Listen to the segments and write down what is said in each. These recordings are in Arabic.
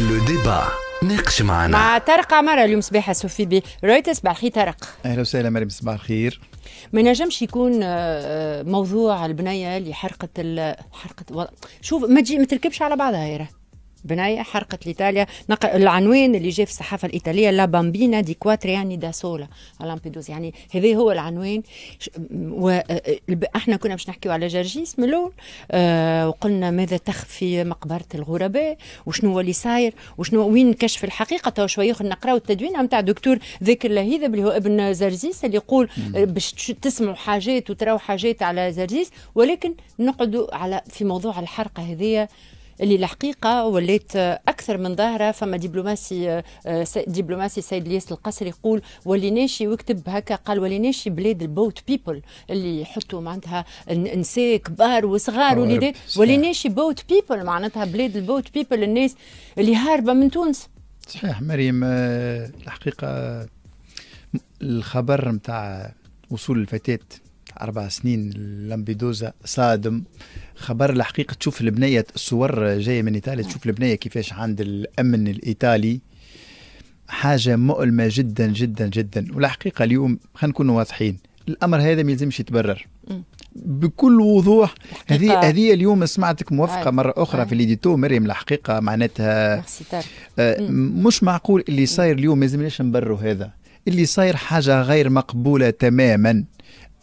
لو ديبا ناقش معنا مع طارق عمارة اليوم صباح سوفيبي رويتر صباح الخير طارق اهلا وسهلا مريم صباح الخير ما نجمش يكون آه، آه، موضوع البنيه اللي حرقت ال... حرقت شوف ما تجي ما تركبش على بعضها يا راه بناية حرقت لإيطاليا نق... العنوان اللي جاء في الصحافة الإيطالية لا بامبينا دي كواترياني دا سولا لامبيدوز يعني هذا هو العنوان و... احنا كنا باش نحكيو على جرجيس من الأول آه وقلنا ماذا تخفي مقبرة الغرباء وشنو هو اللي صاير وشنو وين كشف الحقيقة تو شوية أخرى نقراو التدوين نتاع دكتور ذاكر لهيذا اللي هو ابن زرزيس اللي يقول آه، باش تسمعوا حاجات وتراو حاجات على زرزيس ولكن نقعدوا على في موضوع الحرقة هذه اللي الحقيقه ولات اكثر من ظاهره فما دبلوماسي آه، دبلوماسي سيد الياس القصر يقول وليناش وكتب هكا قال وليناش بلاد البوت بيبل اللي يحطوا معناتها نساء كبار وصغار وليدات وليناش بوت بيبل معناتها بلاد البوت بيبل الناس اللي هاربه من تونس صحيح مريم آه، الحقيقه الخبر نتاع وصول الفتاه اربع سنين لامبيدوزا صادم خبر الحقيقه تشوف البنيه الصور جايه من ايطاليا تشوف البنيه كيفاش عند الامن الايطالي حاجه مؤلمه جدا جدا جدا والحقيقه اليوم خلينا نكونوا واضحين الامر هذا ما يلزمش يتبرر بكل وضوح هذه هذه اليوم سمعتك موافقه عادي. مره اخرى عادي. في ليديتو مريم الحقيقه معناتها آه مش معقول اللي صاير اليوم ما يلزمناش نبرروا هذا اللي صاير حاجه غير مقبوله تماما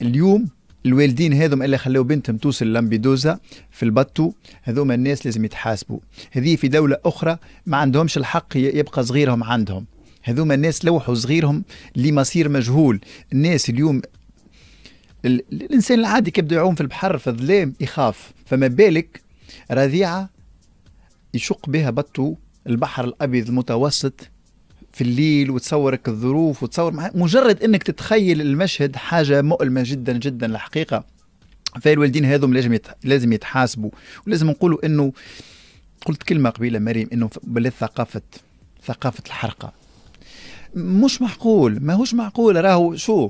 اليوم الوالدين هذوما اللي خلاو بنتهم توصل لامبيدوزا في البطو هذوما الناس لازم يتحاسبوا هذه في دولة أخرى ما عندهمش الحق يبقى صغيرهم عندهم هذوما الناس لوحوا صغيرهم لمصير مجهول الناس اليوم ال... الانسان العادي كيبدا يعوم في البحر في الظلام يخاف فما بالك رذيعه يشق بها بطو البحر الابيض المتوسط في الليل وتصورك الظروف وتصور مجرد انك تتخيل المشهد حاجه مؤلمه جدا جدا الحقيقه فالوالدين هذو لازم لازم يتحاسبوا ولازم نقولوا انه قلت كلمه قبيله مريم انه بلاد ثقافه ثقافه الحرقه مش معقول ماهوش معقول راهو شو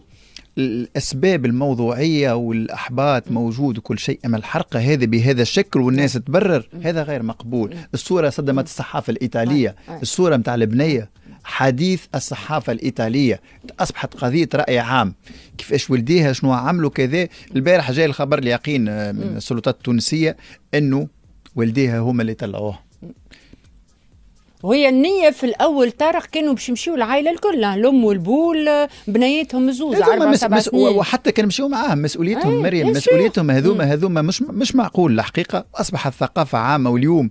الاسباب الموضوعيه والاحباط موجود وكل شيء اما الحرقه هذه بهذا الشكل والناس تبرر هذا غير مقبول الصوره صدمت الصحافه الايطاليه الصوره نتاع البنيه حديث الصحافة الإيطالية أصبحت قضية رأي عام كيفاش ولديها شنو عملوا كذا البارح جاء الخبر اليقين آه، من السلطات التونسية أنه والديها هما اللي طلعوها وهي النية في الأول طارق كانوا باش يمشيو العائلة الكل الأم والبول بنياتهم زوز أربع مس مس وحتى كان مشيو معاهم مسؤوليتهم إيه، مريم مسؤوليتهم هذوما هذوما مش مش معقول الحقيقة أصبحت ثقافة عامة واليوم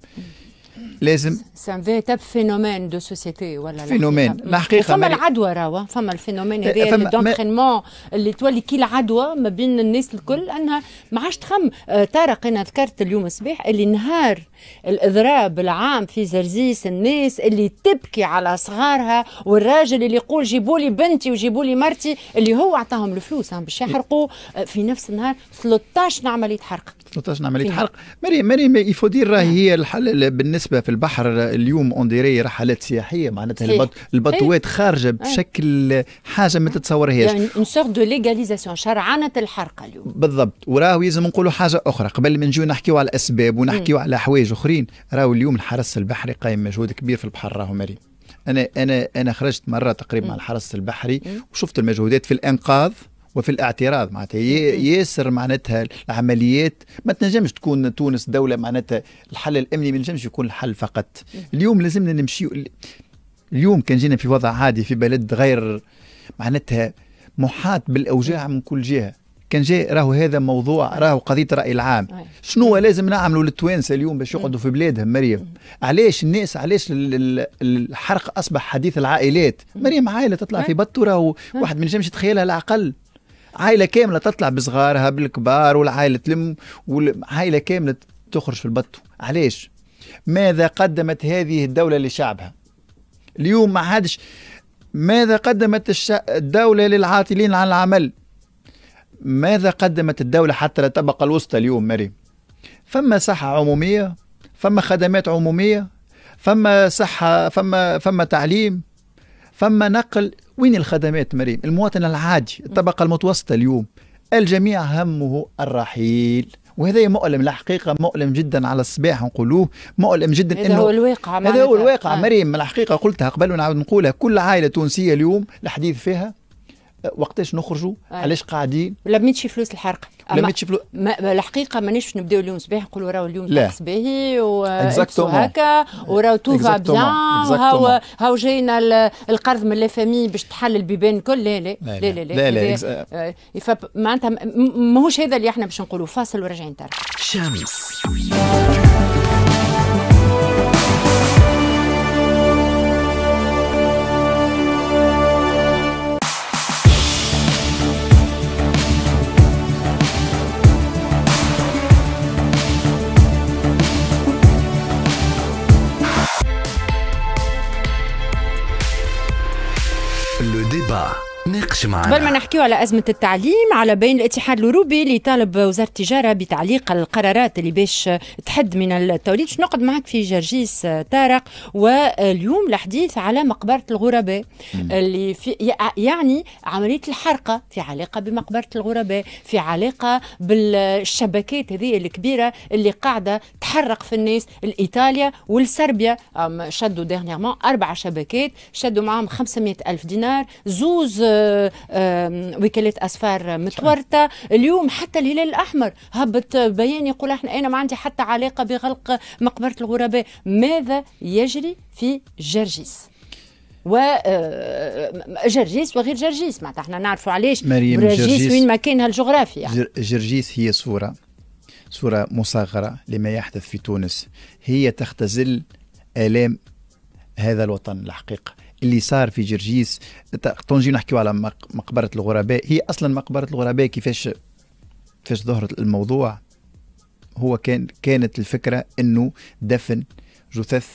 لازم سان ان فيتاب فينومين دو سوسيتي ولا فينومين ما حقيقه فما العدوى راهو فما الفينومين هذايا دوندرينمون اللي تولي كي العدوى ما بين الناس الكل انها ما عادش تخم طارق آه، انا ذكرت اليوم الصباح اللي نهار الاضراب العام في زرزيس الناس اللي تبكي على صغارها والراجل اللي يقول جيبوا لي بنتي وجيبوا لي مرتي اللي هو عطاهم الفلوس باش يحرقوا آه، في نفس النهار 13 عمليه حرق 13 عمليه حرق مريم مريم يفو دير راهي هي الحل بالنسبه بالنسبه في البحر اليوم اون رحلات سياحيه معناتها البط... البطوات خارجه آه. بشكل حاجه ما تتصورهاش يعني اون سورت دو ليغاليزاسيون شرعانه الحرقه اليوم بالضبط وراهو لازم نقولوا حاجه اخرى قبل ما نجيو نحكيو على الاسباب ونحكيو على حوايج اخرين راهو اليوم الحرس البحري قايم مجهود كبير في البحر راهو مريم انا انا انا خرجت مره تقريبا مع الحرس البحري وشفت المجهودات في الانقاذ وفي الاعتراض معناتها ياسر معناتها العمليات ما تنجمش تكون تونس دوله معناتها الحل الامني ما ينجمش يكون الحل فقط اليوم لازمنا نمشي اليوم كان جينا في وضع عادي في بلد غير معناتها محاط بالاوجاع من كل جهه كان جاي راهو هذا موضوع راهو قضيه الراي العام شنو لازم نعملوا للتوانسه اليوم باش يقعدوا في بلادهم مريم علاش الناس علاش الحرق اصبح حديث العائلات مريم عائله تطلع في بط راهو واحد ما ينجمش يتخيلها العقل عائله كامله تطلع بصغارها بالكبار والعائله تلم والعائله كامله تخرج في البطو علاش ماذا قدمت هذه الدوله لشعبها اليوم ما عادش ماذا قدمت الش... الدوله للعاطلين عن العمل ماذا قدمت الدوله حتى للطبقه الوسطى اليوم مريم فما صحه عموميه فما خدمات عموميه فما صحه فما فما تعليم فما نقل وين الخدمات مريم المواطن العادي الطبقة المتوسطة اليوم الجميع همه الرحيل وهذا مؤلم الحقيقه مؤلم جدا على الصباح نقولوه مؤلم جدا هذا هو الواقع هذا هو الواقع آه. مريم الحقيقه قلتها قبل ونعاود نقولها كل عائله تونسيه اليوم الحديث فيها وقتاش نخرجوا علاش قاعدين شي فلوس الحرق لميتش فلوس ما الحقيقه مانيش نبداو اليوم صباح نقولوا راهو اليوم طقس باهي هكا وراه تو فا بيان هاو هاو جاينا القرض من لا فامي باش تحل البيبان الكل لا لا لا لا لا, لا, لا, لا آه، معناتها ماهوش هذا اللي احنا باش نقولوا فاصل وراجعين ترى شمس قبل ما نحكيو على أزمة التعليم على بين الاتحاد الأوروبي اللي طالب وزارة التجارة بتعليق القرارات اللي باش تحد من التوليد باش نقعد معك في جرجيس طارق واليوم الحديث على مقبرة الغرباء اللي في يعني عملية الحرقة في علاقة بمقبرة الغرباء في علاقة بالشبكات هذه الكبيرة اللي قاعدة تحرق في الناس لإيطاليا ولسربيا شدوا ديرنيغمون أربع شبكات شدوا معاهم 500 ألف دينار زوز آه، وكاله اسفار متورطه اليوم حتى الهلال الاحمر هبط بيان يقول احنا انا ما عندي حتى علاقه بغلق مقبره الغرباء ماذا يجري في جرجيس و جرجيس وغير جرجيس معناتها احنا نعرفوا علاش مريم جرجيس وين مكانها الجغرافي يعني. جرجيس هي صوره صوره مصغره لما يحدث في تونس هي تختزل الام هذا الوطن الحقيقه اللي صار في جرجيس تونجي نحكيو على مقبره الغرباء هي اصلا مقبره الغرباء كيفاش كيفاش ظهرت الموضوع هو كان كانت الفكره انه دفن جثث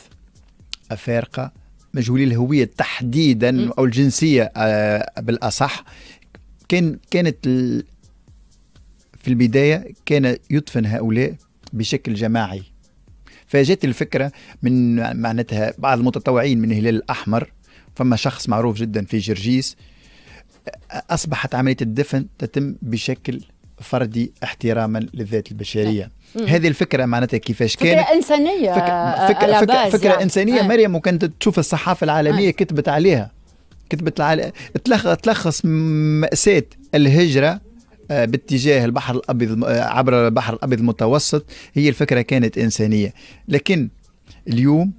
افارقه مجهولي الهويه تحديدا او الجنسيه آه، بالاصح كان كانت في البدايه كان يدفن هؤلاء بشكل جماعي فجت الفكره من معناتها بعض المتطوعين من الهلال الاحمر فما شخص معروف جدا في جرجيس اصبحت عمليه الدفن تتم بشكل فردي احتراما للذات البشريه نعم. هذه الفكره معناتها كيفاش كانت فكره انسانيه فك... فك... آه، فك... فكره, فكرة يعني. انسانيه آه. مريم وكان تشوف الصحافه العالميه آه. كتبت عليها كتبت العالم تلخص ماساه الهجره آه، باتجاه البحر الابيض آه، عبر البحر الابيض المتوسط هي الفكره كانت انسانيه لكن اليوم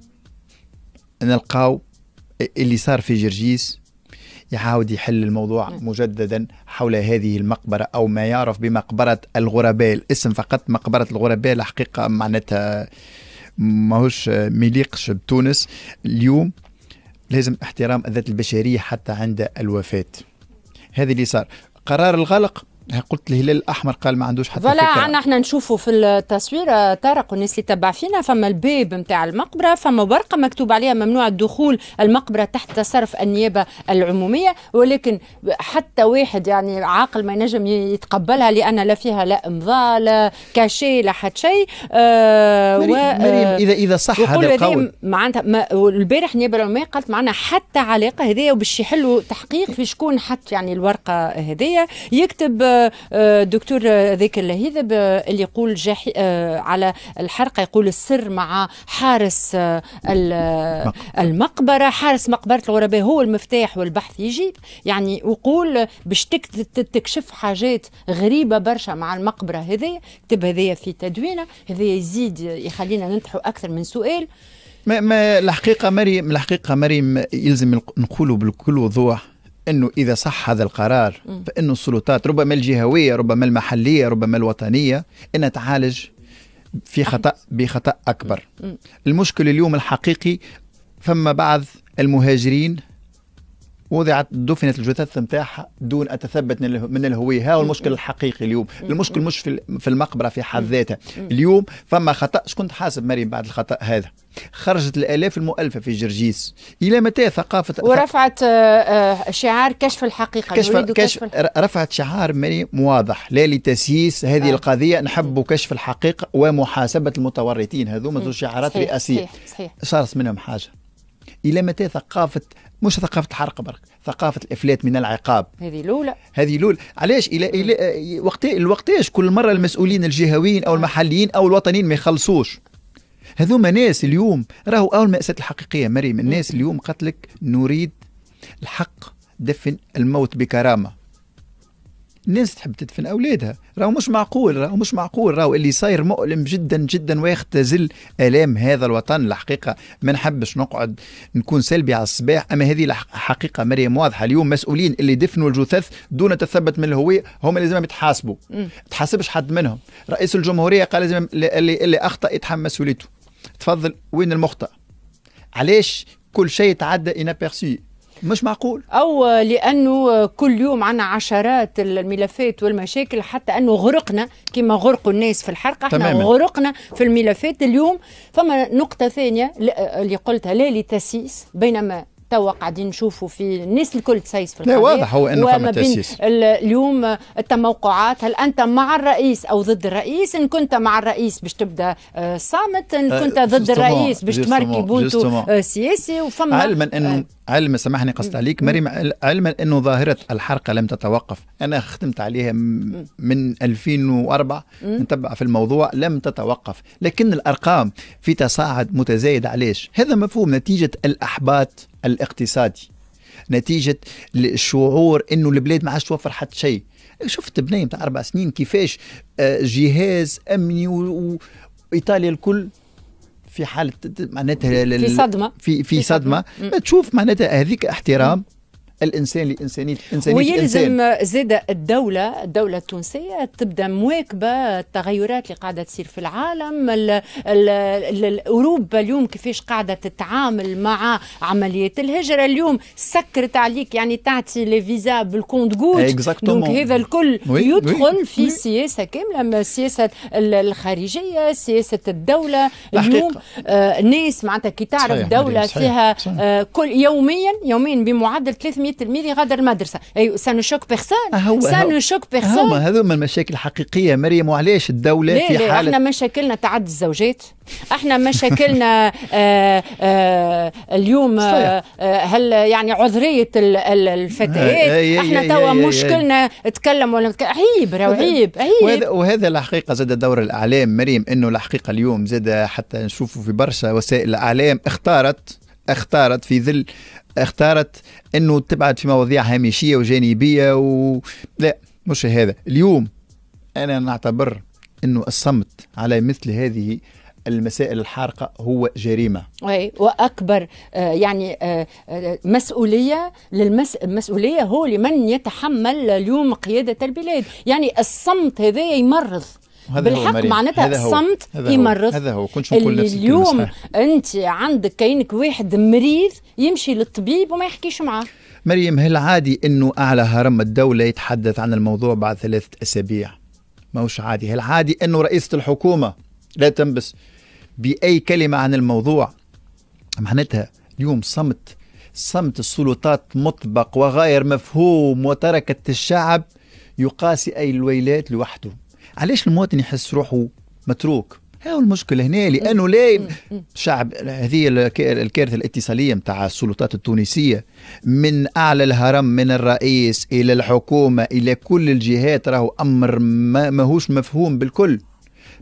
نلقاو اللي صار في جرجيس يعاود يحل الموضوع مجددا حول هذه المقبرة أو ما يعرف بمقبرة الغرباء الاسم فقط مقبرة الغرباء الحقيقة معناتها ماهوش مليقش بتونس اليوم لازم احترام الذات البشرية حتى عند الوفاة هذا اللي صار قرار الغلق قلت الهلال الاحمر قال ما عندوش حتى فكره عنا احنا نشوفوا في التصوير آه، طارق والناس اللي تبع فينا فما الباب نتاع المقبره فما ورقه مكتوب عليها ممنوع الدخول المقبره تحت تصرف النيابه العموميه ولكن حتى واحد يعني عاقل ما ينجم يتقبلها لان لا فيها لا امضاء لا كاشي لا حتى شيء آه مريم, و آه، مريم اذا اذا صح هذا القول معناتها البارح النيابه العموميه قالت معنا حتى علاقه هذيا وباش يحلوا تحقيق في شكون حط يعني الورقه هذيا يكتب آه، آه، دكتور ذاكر اللهيذب آه، اللي يقول جح... آه، على الحرقه يقول السر مع حارس المقبره حارس مقبره الغرباء هو المفتاح والبحث يجيب يعني وقول باش تكشف حاجات غريبه برشا مع المقبره هذه كتب هذايا في تدوينه هذا يزيد يخلينا ننتحوا اكثر من سؤال ما ما الحقيقه مريم الحقيقه مريم يلزم نقولوا بكل وضوح انه اذا صح هذا القرار فانه السلطات ربما الجهويه ربما المحليه ربما الوطنيه انها تعالج في خطا بخطا اكبر المشكل اليوم الحقيقي فما بعض المهاجرين وضعت دفنت الجثث نتاعها دون ان تثبت من الهويه هذا المشكل الحقيقي اليوم المشكل مش في المقبره في حد ذاتها اليوم فما خطا شكون حاسب مريم بعد الخطا هذا خرجت الالاف المؤلفه في جرجيس الى متى ثقافه ورفعت آه، آه، شعار كشف الحقيقه كشف, كشف, كشف الحقيقة. رفعت شعار مريم واضح لا لتسييس هذه آه. القضيه نحب كشف الحقيقه ومحاسبه المتورطين هذوما شعارات رئاسيه صارت منهم حاجه الى متى ثقافه مش ثقافه الحرق برك ثقافه الافلات من العقاب هذه الاولى هذه الاولى علاش الى الى وقت الوقتاش كل مره المسؤولين الجهويين او آه. المحليين او الوطنيين ما يخلصوش هذوما ناس اليوم راهو اول المأساة الحقيقيه مريم الناس اليوم قالت لك نريد الحق دفن الموت بكرامه الناس تحب تدفن اولادها راهو مش معقول راهو مش معقول راهو اللي صاير مؤلم جدا جدا ويختزل الام هذا الوطن الحقيقه ما نحبش نقعد نكون سلبي على الصباح اما هذه حقيقه مريم واضحه اليوم مسؤولين اللي دفنوا الجثث دون تثبت من الهويه هم لازم يتحاسبوا تحاسبش حد منهم رئيس الجمهوريه قال لازم اللي, اللي اخطا يتحمل مسؤوليته تفضل وين المخطئ علاش كل شيء تعدى ابيرسي مش معقول أو لأنه كل يوم عنا عشرات الملفات والمشاكل حتى أنه غرقنا كما غرقوا الناس في الحرقة احنا تماما. غرقنا في الملفات اليوم فما نقطة ثانية اللي قلتها لا لتسييس بينما توا قاعدين نشوفوا في الناس الكل تسيس في القضيه لا واضح هو انه فما تسيس اليوم التموقعات هل انت مع الرئيس او ضد الرئيس ان كنت مع الرئيس باش تبدا صامت آه، ان آه، كنت ضد الرئيس باش تمركي بونتو آه، سياسي وفما علما انه علما سامحني قصت عليك مريم علما انه ظاهره الحرقه لم تتوقف انا خدمت عليها من 2004 نتبع في الموضوع لم تتوقف لكن الارقام في تصاعد متزايد علاش هذا مفهوم نتيجه الاحباط الاقتصادي نتيجة الشعور انه البلاد ما عادش توفر حتى شيء شفت بنية بتاع أربع سنين كيفاش آه، جهاز أمني وإيطاليا الكل في حالة معناتها في صدمة في في صدمة, صدمة. تشوف معناتها هذيك احترام الانسان لانسانيه انسانيه ويلزم زاد الدوله الدوله التونسيه تبدا مواكبه التغيرات اللي قاعده تصير في العالم الـ الـ اوروبا اليوم كيفاش قاعده تتعامل مع عمليات الهجره اليوم سكرت عليك يعني تعطي لي فيزا بالكونت جوت دونك هذا الكل وي يدخل وي في وي سياسه كامله سياسه الخارجيه سياسه الدوله اليوم آه ناس معناتها كي تعرف دوله صحيح. فيها صحيح. آه كل يوميا يوميا بمعدل 300 تلميذ يغادر المدرسه اي سانو شوك بيرسون سانو شوك بيرسون هما هذوما المشاكل الحقيقيه مريم وعلاش الدوله في حاله احنا مشاكلنا تعدد الزوجات احنا مشاكلنا آآ آآ آه، آه، اليوم آآ آه، هل يعني عذريه الفتيات احنا توا مشكلنا تكلم ولا عيب عيب عيب وهذا الحقيقه زاد دور الاعلام مريم انه الحقيقه اليوم زاد حتى نشوفوا في برشا وسائل الاعلام اختارت اختارت في ظل اختارت انه تبعد في مواضيع هامشيه وجانبيه و لا مش هذا اليوم انا نعتبر انه الصمت على مثل هذه المسائل الحارقة هو جريمة أي وأكبر آه، يعني آه، آه، مسؤولية للمسؤولية هو لمن يتحمل اليوم قيادة البلاد يعني الصمت هذا يمرض بالحق معناتها الصمت يمرض هذا هو كنت نقول اليوم انت عندك كاينك واحد مريض يمشي للطبيب وما يحكيش معاه مريم هل عادي انه اعلى هرم الدوله يتحدث عن الموضوع بعد ثلاثه اسابيع؟ ماهوش عادي، هل عادي انه رئيسه الحكومه لا تنبس باي كلمه عن الموضوع؟ معناتها اليوم صمت صمت السلطات مطبق وغير مفهوم وتركت الشعب يقاسي اي الويلات لوحده علاش المواطن يحس روحه متروك هو المشكلة هنا لأنه لا شعب هذه الكارثة الاتصالية متاع السلطات التونسية من أعلى الهرم من الرئيس إلى الحكومة إلى كل الجهات راهو أمر ماهوش مفهوم بالكل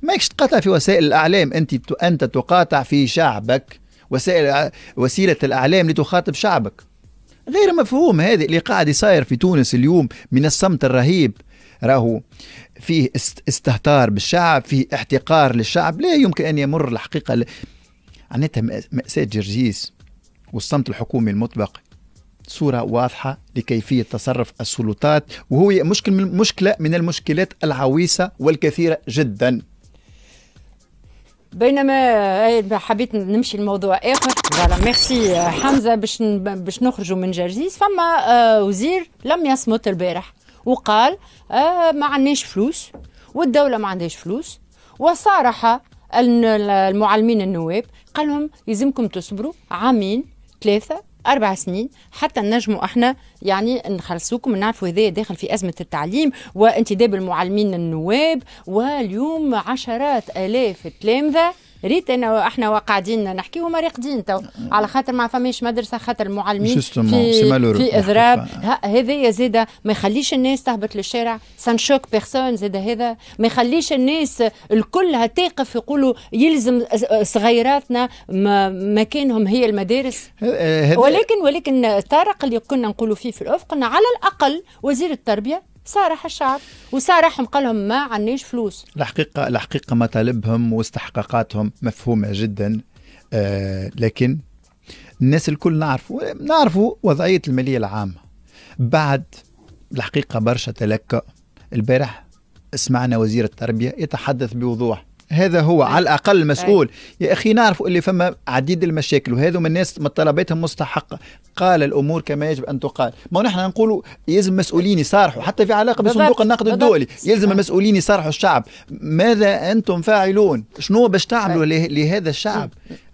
ماكش تقاطع في وسائل الأعلام أنت أنت تقاطع في شعبك وسائل وسيلة الأعلام لتخاطب شعبك غير مفهوم هذا اللي قاعد يصاير في تونس اليوم من الصمت الرهيب راهو فيه استهتار بالشعب فيه احتقار للشعب لا يمكن أن يمر الحقيقة ل... مأساة جرجيس والصمت الحكومي المطبق صورة واضحة لكيفية تصرف السلطات وهو مشكل من مشكلة من المشكلات العويصة والكثيرة جدا بينما آه، حبيت نمشي لموضوع اخر فوالا آه، ميرسي حمزه باش باش نخرجوا من جرجيس فما آه، وزير لم يصمت البارح وقال آه ما عندناش فلوس والدولة ما عندهاش فلوس وصارح المعلمين النواب قال لهم يلزمكم تصبروا عامين ثلاثة أربع سنين حتى نجموا احنا يعني نخلصوكم نعرفوا هذا داخل في أزمة التعليم وانتداب المعلمين النواب واليوم عشرات آلاف التلامذة ريت انا احنا وقاعدين نحكي هما راقدين تو على خاطر ما فماش مدرسه خاطر المعلمين في, في اضراب هذايا زاده ما يخليش الناس تهبط للشارع سان شوك بيرسون زاده هذا ما يخليش الناس الكل تقف يقولوا يلزم صغيراتنا مكانهم هي المدارس ولكن ولكن طارق اللي كنا نقولوا فيه في الافق على الاقل وزير التربيه صارح الشعب وصارحهم قال لهم ما عنيش فلوس الحقيقة الحقيقة مطالبهم واستحقاقاتهم مفهومة جدا آه لكن الناس الكل نعرفوا نعرفوا وضعية المالية العامة بعد الحقيقة برشا تلكأ البارح سمعنا وزير التربية يتحدث بوضوح هذا هو على الاقل مسؤول أي. يا اخي نعرف اللي فما عديد المشاكل وهذو من الناس مطالباتهم مستحقه قال الامور كما يجب ان تقال ما نحن نقول يلزم مسؤولين يصارحوا حتى في علاقه بصندوق النقد الدولي يلزم المسؤولين يصارحوا الشعب ماذا انتم فاعلون شنو باش تعملوا لهذا الشعب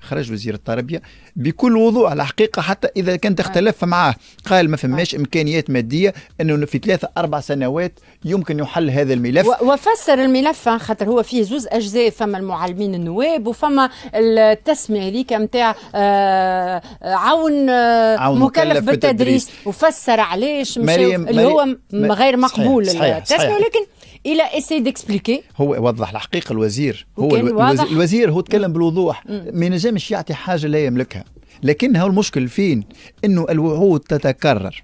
خرج وزير التربيه بكل وضوح على حقيقه حتى اذا كانت اختلف معاه قال ما فماش نعم. امكانيات ماديه انه في ثلاثة اربع سنوات يمكن يحل هذا الملف وفسر الملف آه، خاطر هو فيه زوز اجزاء فما المعلمين النواب وفما التسميه هذيك نتاع آه، عون, آه، عون مكلف بالتدريس وفسر علاش اللي هو غير مقبول التسميه ولكن الى اسي ديكسبليكي هو وضح الحقيقه الوزير هو الوزير, الوزير هو تكلم بالوضوح ما ينجمش يعطي حاجه لا يملكها لكن هو المشكل فين انه الوعود تتكرر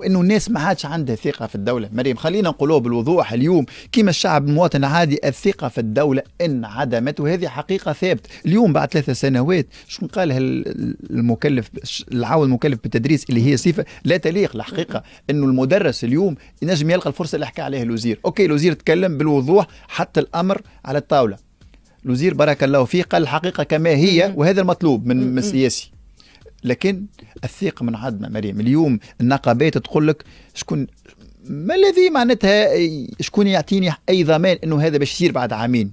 وانه الناس ما عادش عندها ثقه في الدوله مريم خلينا نقولوها بالوضوح اليوم كما الشعب المواطن عادي الثقه في الدوله انعدمت وهذه حقيقه ثابت اليوم بعد ثلاثة سنوات شنو قال المكلف العون المكلف بالتدريس اللي هي صفه لا تليق الحقيقه انه المدرس اليوم ينجم يلقى الفرصه اللي حكى عليها الوزير اوكي الوزير تكلم بالوضوح حتى الامر على الطاوله الوزير بارك الله فيه قال الحقيقه كما هي وهذا المطلوب من السياسي لكن الثقه من عدم مريم اليوم النقابات تقول لك شكون ما الذي معناتها شكون يعطيني اي ضمان انه هذا باش يصير بعد عامين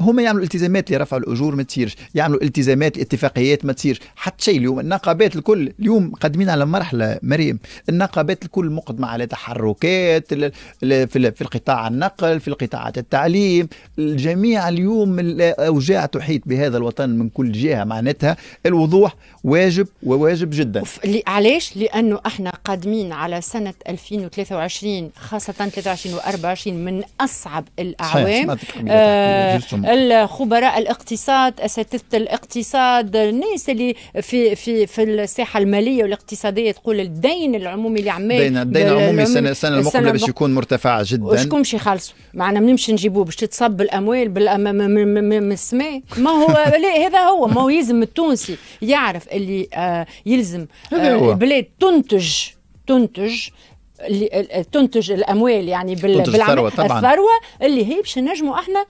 هما يعملوا التزامات لرفع الاجور ما تصيرش يعملوا التزامات الاتفاقيات ما تصيرش حتى شيء اليوم النقابات الكل اليوم قادمين على مرحله مريم النقابات الكل مقدمه على تحركات في القطاع النقل في القطاعات التعليم الجميع اليوم الاوجاع تحيط بهذا الوطن من كل جهه معناتها الوضوح واجب وواجب جدا علاش لانه احنا قادمين على سنه 2023 23 خاصة 23 و 24 من أصعب الأعوام آه الخبراء الاقتصاد أساتذة الاقتصاد الناس اللي في في في الساحة المالية والاقتصادية تقول الدين العمومي اللي عمال الدين الدين العمومي السنة السنة المقبلة باش يكون مرتفع جدا وشكون باش يخلصوا؟ معنا منمشي نجيبوه باش تتصب الأموال من السماء ما هو لا هذا هو ما هو يلزم التونسي يعرف اللي آه يلزم آه البلاد تنتج تنتج اللي تنتج الاموال يعني بال تنتج الثروه طبعا الثروه اللي هي باش نجموا احنا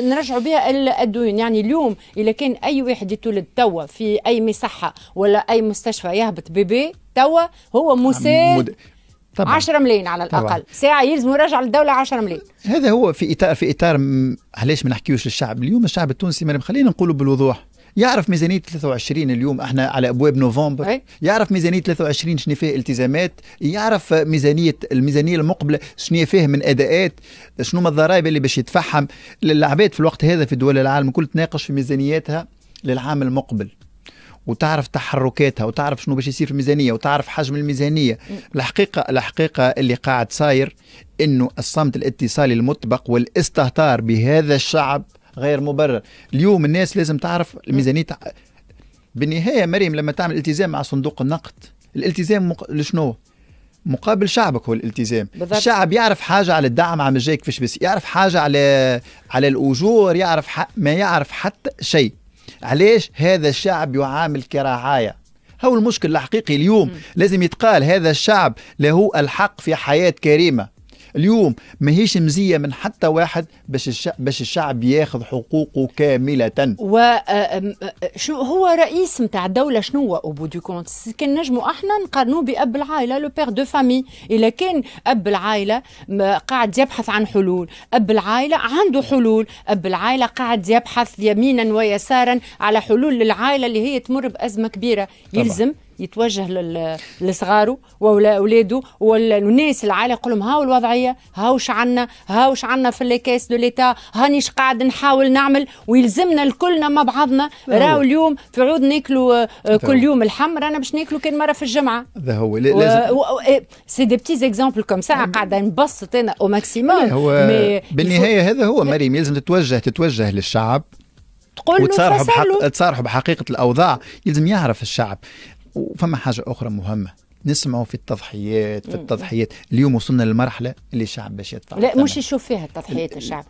نرجعوا بها الديون يعني اليوم اذا كان اي واحد يتولد توا في اي مصحه ولا اي مستشفى يهبط بيبي توا هو مساعد 10 ملايين على الاقل طبعا. ساعه يلزم يرجع للدوله 10 ملايين هذا هو في اطار في اطار علاش ما نحكيوش للشعب اليوم الشعب التونسي ما خلينا نقولوا بالوضوح يعرف ميزانيه 23 اليوم احنا على ابواب نوفمبر أي. يعرف ميزانيه 23 شنو فيها التزامات يعرف ميزانيه الميزانيه المقبله شنو فيها من اداءات شنو الضرائب اللي باش يتفحم للعباد في الوقت هذا في دول العالم الكل تناقش في ميزانياتها للعام المقبل وتعرف تحركاتها وتعرف شنو باش يصير في الميزانيه وتعرف حجم الميزانيه الحقيقه الحقيقه اللي قاعد صاير انه الصمت الاتصالي المطبق والاستهتار بهذا الشعب غير مبرر اليوم الناس لازم تعرف الميزانيه تع... بالنهايه مريم لما تعمل التزام مع صندوق النقد الالتزام مق... لشنو مقابل شعبك هو الالتزام بالضبط. الشعب يعرف حاجه على الدعم عم جاي كيفاش بس يعرف حاجه على على الاجور يعرف ح... ما يعرف حتى شيء علاش هذا الشعب يعامل كرعايه هو المشكل الحقيقي اليوم م. لازم يتقال هذا الشعب له الحق في حياه كريمه اليوم ماهيش مزيه من حتى واحد باش الشعب باش الشعب ياخذ حقوقه كامله و شو هو رئيس نتاع الدوله شنو هو ابو دو كونت كان نجموا احنا نقارنوه باب العائله لو بير دو فامي اذا كان اب العائله قاعد يبحث عن حلول اب العائله عنده حلول اب العائله قاعد يبحث يمينا ويسارا على حلول للعائله اللي هي تمر بازمه كبيره يلزم طبعا. يتوجه لصغاره واولاده والناس العائله يقول لهم هاو الوضعيه هاو ش عندنا هاو ش عندنا في الكاس دو ليتا هانيش قاعد نحاول نعمل ويلزمنا الكلنا مع بعضنا راهو اليوم في عود ناكلوا آه، كل يوم الحم رانا باش ناكلوا كان مره في الجمعه هذا هو لازم سي دي بتي زيكزامبل كوم ساعه قاعده نبسط انا او ماكسيموم هو بالنهايه هذا هو مريم لازم تتوجه تتوجه للشعب تقول له بحق... تصارحوا بحقيقه الاوضاع يلزم يعرف الشعب وفما حاجه اخرى مهمه نسمعوا في التضحيات في التضحيات اليوم وصلنا للمرحله اللي الشعب باش يدفع لا مش يشوف فيها التضحيات الشعب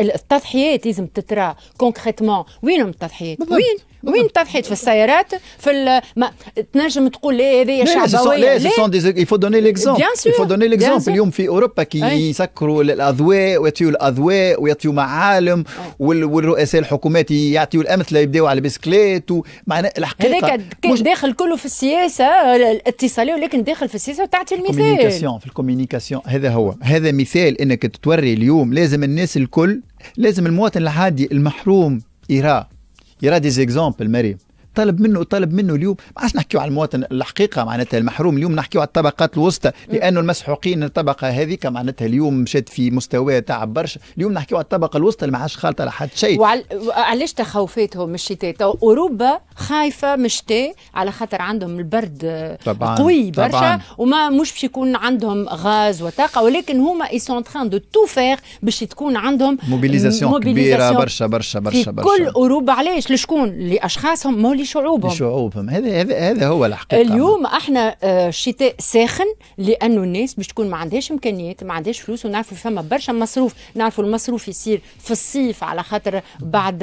التضحيات لازم تترى كونكريتمون وينهم التضحيات بالضبط. وين وين تضحيت في السيارات في ال... ما... تنجم تقول لا هذه شعبويه لا سون دي يفو دوني ليكزومبل يفو دوني ليكزومبل اليوم في اوروبا كي أي. يسكروا الاضواء ويعطيوا الاضواء ويعطيوا معالم وال... والرؤساء الحكومات يعطيوا الامثله يبداو على بسكليت ومعناها الحقيقه هذاك مش... داخل كله في السياسه الاتصاليه ولكن داخل في السياسه وتعطي المثال الكوميونيكاسيون في الكوميونيكاسيون هذا هو هذا مثال انك تتوري اليوم لازم الناس الكل لازم المواطن العادي المحروم يراه Il y a des exemples, Marie. طلب منه طلب منه اليوم ما عادش نحكيو على المواطن الحقيقه معناتها المحروم اليوم نحكيو على الطبقات الوسطى لانه المسحوقين الطبقه هذيك معناتها اليوم مشات في مستوى تاع برشا اليوم نحكيو على الطبقه الوسطى اللي ما عادش خالطه لحد شيء وعلاش تخوفاتهم من الشتاء اوروبا خايفه من الشتاء على خاطر عندهم البرد طبعاً قوي برشا وما مش باش يكون عندهم غاز وطاقه ولكن هما اي سون تران دو تو فيغ باش تكون عندهم موبيليزاسيون كبيره برشا برشا برشا برشا كل اوروبا علاش لشكون لاشخاصهم مولي لشعوبهم لشعوبهم هذا هذا هذا هو الحقيقه اليوم احنا آه ساخن لانه الناس باش تكون ما عندهاش امكانيات ما عندهاش فلوس ونعرفوا فما برشا مصروف نعرفوا المصروف يصير في الصيف على خاطر بعد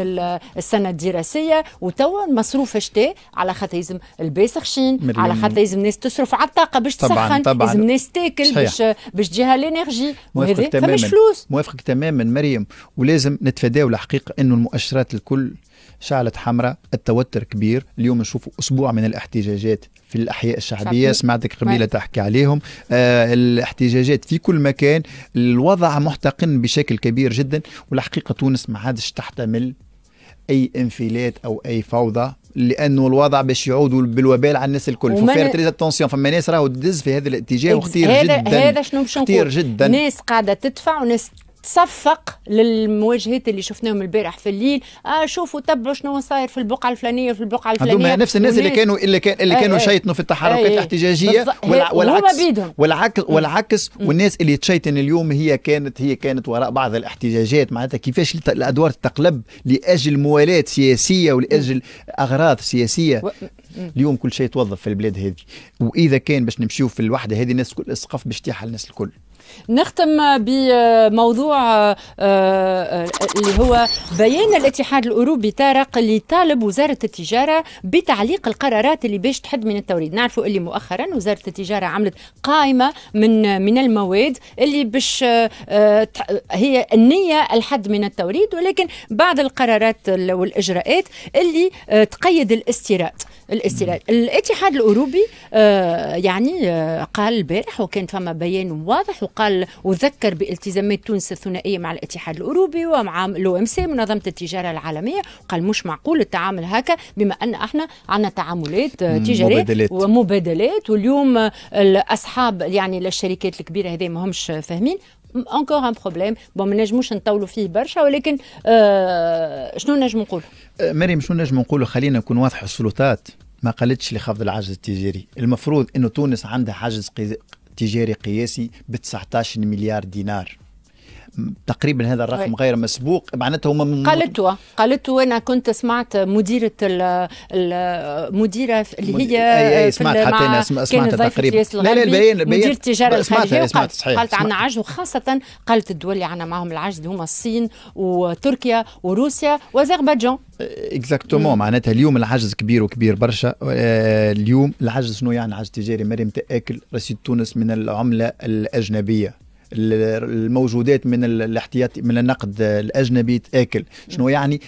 السنه الدراسيه وتوا المصروف الشتاء على خاطر لازم الباس خشين على خاطر لازم الناس تصرف على الطاقه باش تسخن طبعا لازم الناس تاكل باش باش تجيها الانرجي وهذا تماما فلوس موافقك تماما مريم ولازم نتفاداو الحقيقه انه المؤشرات الكل شعلة حمراء التوتر كبير اليوم نشوفوا أسبوع من الاحتجاجات في الأحياء الشعبية شعبية. سمعتك قبيلة تحكي عليهم آه الاحتجاجات في كل مكان الوضع محتقن بشكل كبير جدا والحقيقة تونس ما عادش تحتمل أي انفلات أو أي فوضى لانه الوضع باش يعود بالوبال على الناس الكل اتونسيون فما ناس راهو تدز في هذا الاتجاه وخطير جدا هذا شنو باش نقول ناس قاعده تدفع وناس تصفق للمواجهات اللي شفناهم البارح في الليل آه شوفوا تبعوا شنو صاير في البقعه الفلانيه في البقعه الفلانيه هذوما نفس الناس اللي كانوا اللي, آه، كانوا اللي آه. كانوا شيطنوا في التحركات آه. الاحتجاجيه والعكس والعكس والعكس والناس اللي تشيطن اليوم هي كانت هي كانت وراء بعض الاحتجاجات معناتها كيفاش الادوار تتقلب لاجل موالاه سياسيه ولاجل اغراض سياسيه اليوم كل شيء توظف في البلاد هذه واذا كان باش نمشيو في الوحده هذه الناس كل اسقف باش الناس الكل نختم بموضوع آه، آه، اللي هو بيان الاتحاد الاوروبي طارق اللي طالب وزاره التجاره بتعليق القرارات اللي باش تحد من التوريد نعرفوا اللي مؤخرا وزاره التجاره عملت قائمه من من المواد اللي باش آه، هي النيه الحد من التوريد ولكن بعض القرارات والاجراءات اللي تقيد الاستيراد الاستيلاد الاتحاد الاوروبي آه، يعني آه، قال البارح وكان فما بيان واضح وقال وذكر بالتزامات تونس الثنائيه مع الاتحاد الاوروبي ومع الاو ام سي منظمه التجاره العالميه قال مش معقول التعامل هكا بما ان احنا عندنا تعاملات آه، تجاريه مبادلات. ومبادلات واليوم الاصحاب يعني للشركات الكبيره هذه ما همش فاهمين اونكور ان بروبليم بون ما نجموش نطولوا فيه برشا ولكن آه شنو نجم نقول أه، مريم شنو نجم نقول خلينا نكون واضح السلطات ما قالتش لخفض العجز التجاري المفروض انه تونس عندها حاجز تجاري قياسي ب 19 مليار دينار تقريبا هذا الرقم غير مسبوق معناته هما من قالت قالتوا انا كنت سمعت مديره المديره اللي هي أي أي سمعت حتى انا سمعت تقريبا لا لا البيان مدير التجاره سمعتها سمعت صحيح قالت عن عجز وخاصه قالت الدول اللي عندنا معاهم العجز اللي هما الصين وتركيا وروسيا وازربيجان اكزاكتومون معناتها اليوم العجز كبير وكبير برشا آه، اليوم العجز شنو يعني عجز تجاري مريم تاكل رصيد تونس من العمله الاجنبيه الموجودات من الاحتياط من النقد الاجنبي تاكل شنو يعني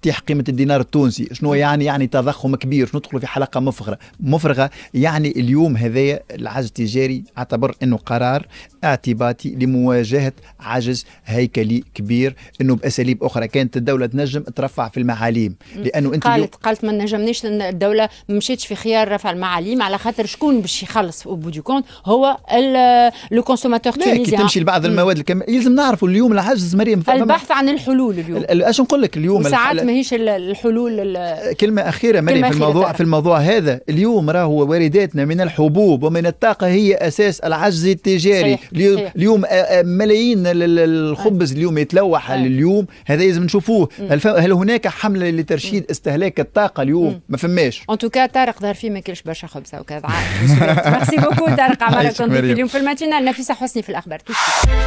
تطيح قيمه الدينار التونسي شنو يعني يعني تضخم كبير شنو ندخل في حلقه مفرغه مفرغه يعني اليوم هذايا العجز التجاري اعتبر انه قرار اعتباطي لمواجهه عجز هيكلي كبير انه باساليب اخرى كانت الدوله تنجم ترفع في المعاليم لانه انت قالت لو... قالت ما نجمناش الدوله ما مشيتش في خيار رفع المعاليم على خاطر شكون باش يخلص او بو كونت هو لو كونسوماتور كي تمشي لبعض المواد الكم... يلزم نعرفوا اليوم العجز مريم البحث عن الحلول اليوم اش نقول لك اليوم ساعات ماهيش الحلول ال... كلمه اخيره مريم في الموضوع في الموضوع هذا اليوم راهو وارداتنا من الحبوب ومن الطاقه هي اساس العجز التجاري صحيح. اليوم, إيه. آه، آه، ملايين الخبز إيه. اليوم يتلوح اليوم إيه. هذا لازم نشوفوه هل هناك حمله لترشيد استهلاك الطاقه اليوم ما فماش ان توكا طارق ظهر فيه ما كلش برشا خبز وكذا ميرسي بوكو طارق عمرك اليوم في الماتينال نفيسه حسني في الاخبار